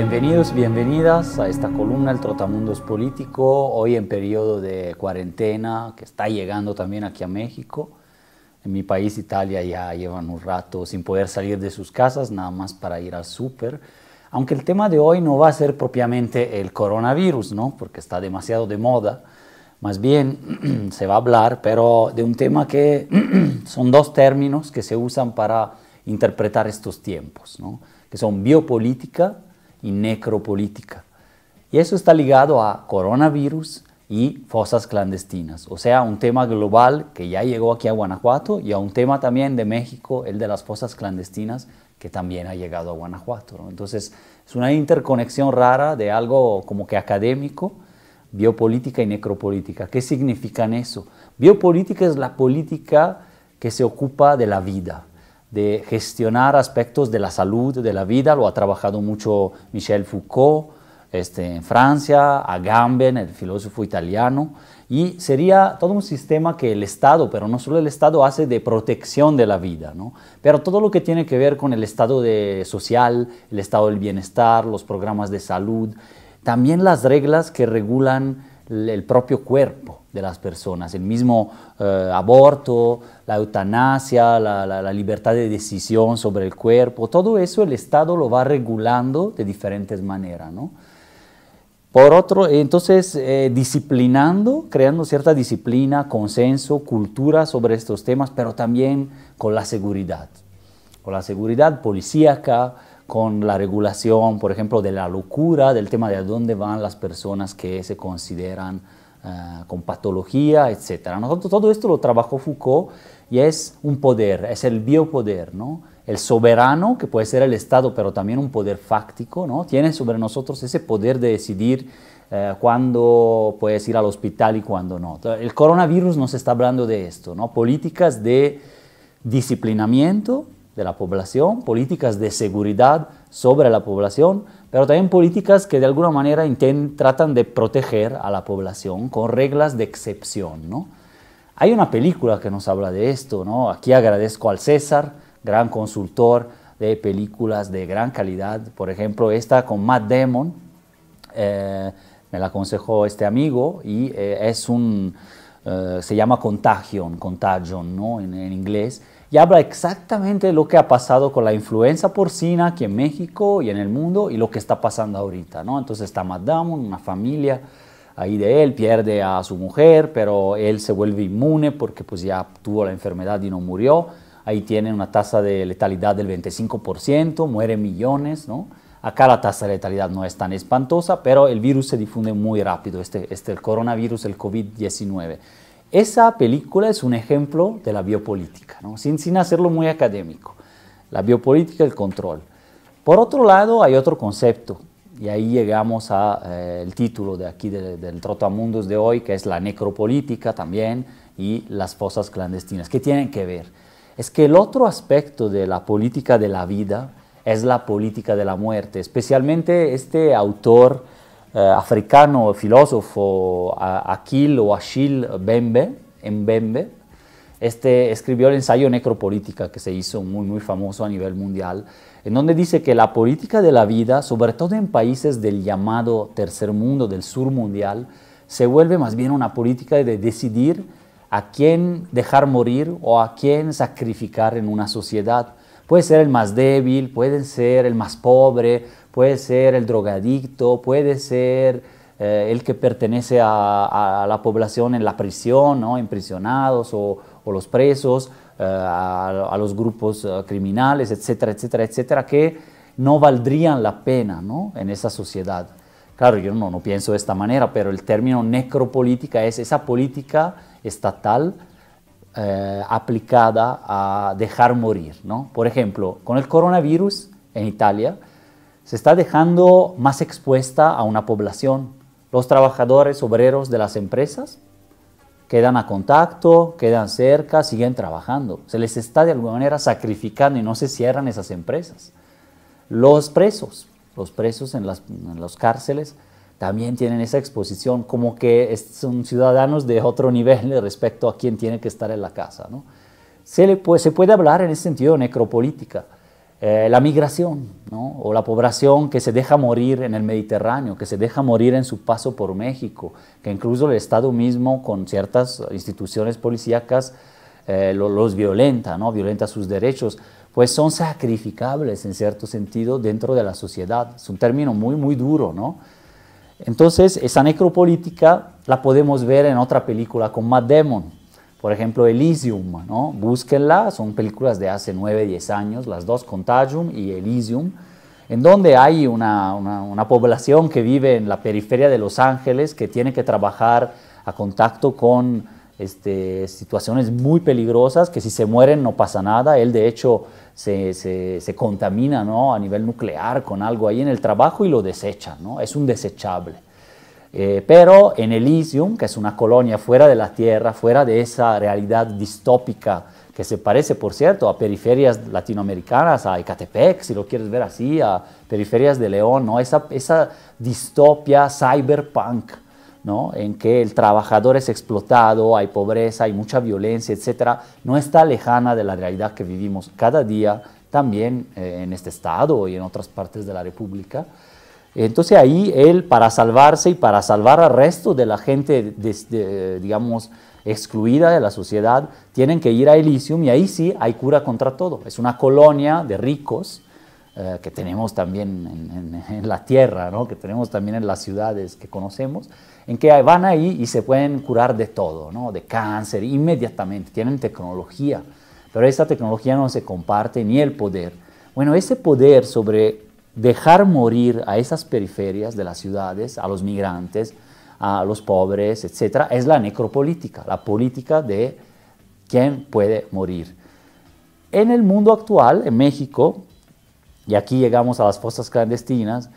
Bienvenidos, bienvenidas a esta columna El Trotamundos Político, hoy en periodo de cuarentena que está llegando también aquí a México. En mi país, Italia, ya llevan un rato sin poder salir de sus casas, nada más para ir al súper. Aunque el tema de hoy no va a ser propiamente el coronavirus, ¿no? Porque está demasiado de moda. Más bien se va a hablar, pero de un tema que son dos términos que se usan para interpretar estos tiempos, ¿no? Que son biopolítica y necropolítica. Y eso está ligado a coronavirus y fosas clandestinas, o sea, un tema global que ya llegó aquí a Guanajuato y a un tema también de México, el de las fosas clandestinas, que también ha llegado a Guanajuato. Entonces, es una interconexión rara de algo como que académico, biopolítica y necropolítica. ¿Qué significan eso? Biopolítica es la política que se ocupa de la vida, de gestionar aspectos de la salud, de la vida, lo ha trabajado mucho Michel Foucault este, en Francia, Agamben, el filósofo italiano, y sería todo un sistema que el Estado, pero no solo el Estado, hace de protección de la vida, ¿no? pero todo lo que tiene que ver con el Estado de social, el Estado del bienestar, los programas de salud, también las reglas que regulan el propio cuerpo de las personas, el mismo eh, aborto, la eutanasia, la, libertad de decisión sobre el cuerpo, todo eso el Estado lo va regulando de diferentes maneras, ¿no? Por otro, entonces, eh, disciplinando, creando cierta disciplina, consenso, cultura sobre estos temas, pero también con la seguridad, con la seguridad policíaca, con la regulación, por ejemplo, de la locura, del tema de a dónde van las personas que se consideran eh, con patología, etc. Nosotros, todo esto lo trabajó Foucault y es un poder, es el biopoder, ¿no? El soberano, que puede ser el Estado, pero también un poder fáctico, ¿no? Tiene sobre nosotros ese poder de decidir eh, cuándo puedes ir al hospital y cuándo no. El coronavirus nos está hablando de esto, ¿no? Políticas de disciplinamiento, de la población, políticas de seguridad sobre la población, pero también políticas que de alguna manera intentan tratan de proteger a la población con reglas de excepción. Hay una película que nos habla de esto, ¿no? aquí agradezco al César, gran consultor de películas de gran calidad, por ejemplo esta con Matt Damon, eh, me la aconsejó este amigo y eh, es un, eh, se llama Contagion, Contagion ¿no? en inglés, y habla exactamente de lo que ha pasado con la influenza porcina aquí en México y en el mundo y lo que está pasando ahorita, ¿no? Entonces está Madame, una familia ahí de él, pierde a su mujer, pero él se vuelve inmune porque pues ya tuvo la enfermedad y no murió. Ahí tiene una tasa de letalidad del 25%, muere millones, ¿no? Acá la tasa de letalidad no es tan espantosa, pero el virus se difunde muy rápido, este, este el coronavirus, el COVID-19. Esa película es un ejemplo de la biopolítica, sin, sin hacerlo muy académico. La biopolítica, el control. Por otro lado, hay otro concepto, y ahí llegamos al eh, el título de aquí del Trotamundos de hoy, que es la necropolítica también y las fosas clandestinas. ¿Qué tienen que ver? Es que el otro aspecto de la política de la vida es la política de la muerte, especialmente este autor eh, africano filósofo Aquil o Achille Bembe, en Bembe, este escribió el ensayo Necropolítica, que se hizo muy, muy famoso a nivel mundial, en donde dice que la política de la vida, sobre todo en países del llamado tercer mundo, del sur mundial, se vuelve más bien una política de decidir a quién dejar morir o a quién sacrificar en una sociedad. Puede ser el más débil, puede ser el más pobre, puede ser el drogadicto, puede ser eh, el que pertenece a, la población en la prisión, ¿no? imprisionados o, los presos, eh, a, los grupos eh, criminales, etcétera, etcétera, etcétera, que no valdrían la pena ¿no? en esa sociedad. Claro, yo no, no pienso de esta manera, pero el término necropolítica es esa política estatal aplicada a dejar morir. ¿no? Por ejemplo, con el coronavirus en Italia, se está dejando más expuesta a una población. Los trabajadores obreros de las empresas quedan a contacto, quedan cerca, siguen trabajando. Se les está de alguna manera sacrificando y no se cierran esas empresas. Los presos, los presos en las, cárceles también tienen esa exposición, como que son ciudadanos de otro nivel respecto a quién tiene que estar en la casa. Se, le se puede hablar en ese sentido de necropolítica eh, la migración, o la población que se deja morir en el Mediterráneo, que se deja morir en su paso por México, que incluso el Estado mismo con ciertas instituciones policíacas eh, los violenta, ¿no? violenta sus derechos, pues son sacrificables en cierto sentido dentro de la sociedad. Es un término muy, muy duro, ¿no? Entonces, esa necropolítica la podemos ver en otra película con Matt Damon, por ejemplo, Elysium, ¿no? Búsquenla, son películas de hace 9, 10 años, las dos, Contagium y Elysium, en donde hay una, una, una población que vive en la periferia de Los Ángeles que tiene que trabajar a contacto con este, situaciones muy peligrosas que si se mueren no pasa nada. Él de hecho se, contamina a nivel nuclear con algo ahí en el trabajo y lo desecha, ¿no? es un desechable. Eh, pero en Elysium, que es una colonia fuera de la Tierra, fuera de esa realidad distópica que se parece, por cierto, a periferias latinoamericanas, a Ecatepec, si lo quieres ver así, a periferias de León, ¿no? esa, esa distopia cyberpunk. ¿no? en que el trabajador es explotado, hay pobreza, hay mucha violencia, etcétera, no está lejana de la realidad que vivimos cada día también eh, en este estado y en otras partes de la República. Entonces ahí él, para salvarse y para salvar al resto de la gente, digamos, excluida de la sociedad, tienen que ir a Elysium y ahí sí hay cura contra todo. Es una colonia de ricos eh, que tenemos también en, la tierra, ¿no? que tenemos también en las ciudades que conocemos, en que van ahí y se pueden curar de todo, ¿no? de cáncer, inmediatamente, tienen tecnología, pero esa tecnología no se comparte ni el poder. Bueno, ese poder sobre dejar morir a esas periferias de las ciudades, a los migrantes, a los pobres, etc., es la necropolítica, la política de quién puede morir. En el mundo actual, en México, y aquí llegamos a las fosas clandestinas,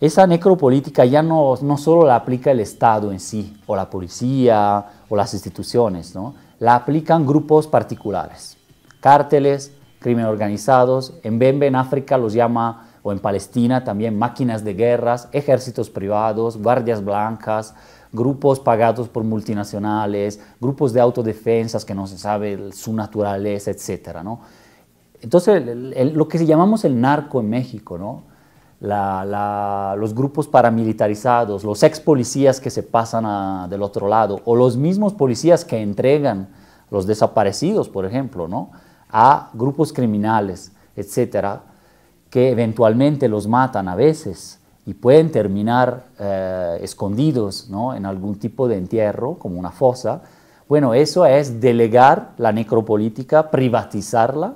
esa necropolítica ya no, no solo la aplica el Estado en sí, o la policía, o las instituciones, ¿no? la aplican grupos particulares, cárteles, crimen organizados, en Bembe en África los llama o en Palestina también máquinas de guerras, ejércitos privados, guardias blancas, grupos pagados por multinacionales, grupos de autodefensas que no se sabe su naturaleza, etc. ¿no? Entonces, lo que llamamos el narco en México, ¿no? los grupos paramilitarizados, los ex policías que se pasan del otro lado, o los mismos policías que entregan los desaparecidos, por ejemplo, ¿no? a grupos criminales, etcétera, que eventualmente los matan a veces y pueden terminar eh, escondidos ¿no? en algún tipo de entierro, como una fosa, bueno, eso es delegar la necropolítica, privatizarla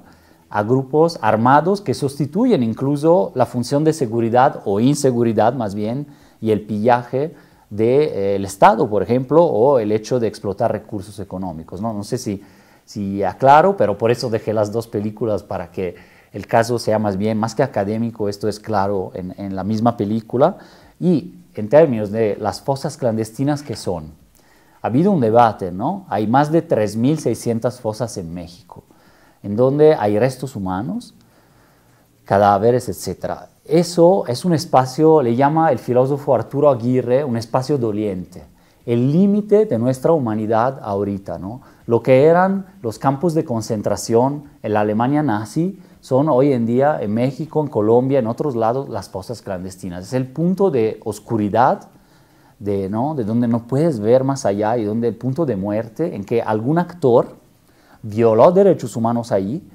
a grupos armados que sustituyen incluso la función de seguridad o inseguridad más bien y el pillaje del eh, Estado, por ejemplo, o el hecho de explotar recursos económicos. No, no sé si, si aclaro, pero por eso dejé las dos películas para que el caso sea más bien, más que académico, esto es claro en, en la misma película, y en términos de las fosas clandestinas que son. Ha habido un debate, ¿no? Hay más de 3.600 fosas en México, en donde hay restos humanos, cadáveres, etc. Eso es un espacio, le llama el filósofo Arturo Aguirre, un espacio doliente, el límite de nuestra humanidad ahorita, ¿no? Lo que eran los campos de concentración en la Alemania nazi, son hoy en día en México, en Colombia, en otros lados, las fosas clandestinas. Es el punto de oscuridad, de, ¿no? de donde no puedes ver más allá y donde el punto de muerte en que algún actor violó derechos humanos ahí,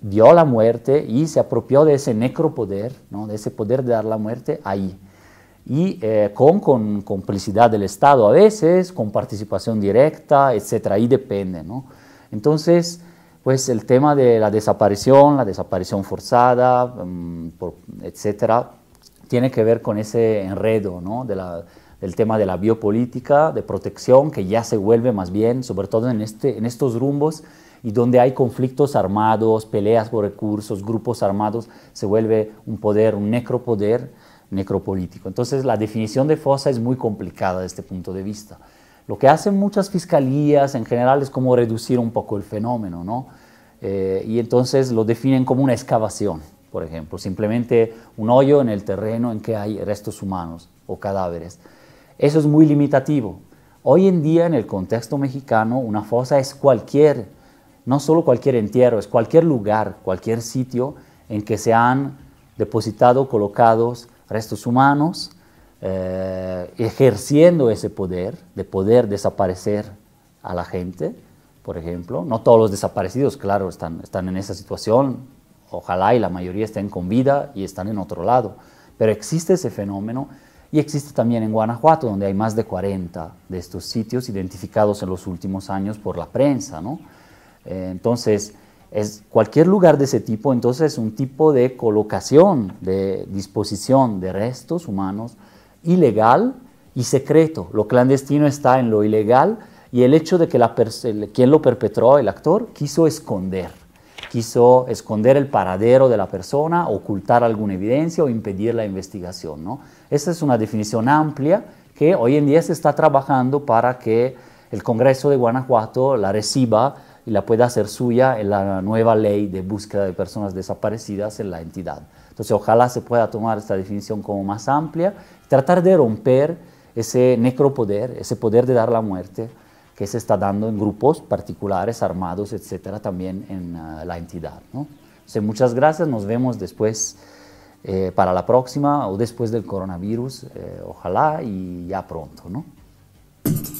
dio la muerte y se apropió de ese necropoder, ¿no? de ese poder de dar la muerte ahí. Y eh, con, con, complicidad del Estado a veces, con participación directa, etc. Ahí depende. ¿no? Entonces, pues el tema de la desaparición, la desaparición forzada, mm, etcétera, tiene que ver con ese enredo ¿no? del tema de la biopolítica, de protección, que ya se vuelve más bien, sobre todo en, este, en estos rumbos, y donde hay conflictos armados, peleas por recursos, grupos armados, se vuelve un poder, un necropoder necropolítico. Entonces la definición de fosa es muy complicada desde este punto de vista. Lo que hacen muchas fiscalías en general es como reducir un poco el fenómeno, ¿no? Eh, y entonces lo definen como una excavación, por ejemplo, simplemente un hoyo en el terreno en que hay restos humanos o cadáveres. Eso es muy limitativo. Hoy en día, en el contexto mexicano, una fosa es cualquier, no solo cualquier entierro, es cualquier lugar, cualquier sitio en que se han depositado, colocados restos humanos eh, ejerciendo ese poder, de poder desaparecer a la gente, por ejemplo. No todos los desaparecidos, claro, están, en esa situación. Ojalá y la mayoría estén con vida y están en otro lado. Pero existe ese fenómeno y existe también en Guanajuato, donde hay más de 40 de estos sitios identificados en los últimos años por la prensa. ¿no? Eh, entonces, es cualquier lugar de ese tipo, entonces es un tipo de colocación, de disposición de restos humanos ilegal y secreto. Lo clandestino está en lo ilegal y el hecho de que quien lo perpetró, el actor, quiso esconder. Quiso esconder el paradero de la persona, ocultar alguna evidencia o impedir la investigación. ¿no? Esa es una definición amplia que hoy en día se está trabajando para que el Congreso de Guanajuato la reciba y la pueda hacer suya en la nueva ley de búsqueda de personas desaparecidas en la entidad. Entonces, ojalá se pueda tomar esta definición como más amplia, tratar de romper ese necropoder, ese poder de dar la muerte que se está dando en grupos particulares, armados, etcétera, también en ah, la entidad. ¿no? muchas gracias, nos vemos después eh, para la próxima o después del coronavirus, eh, ojalá y ya pronto. ¿no?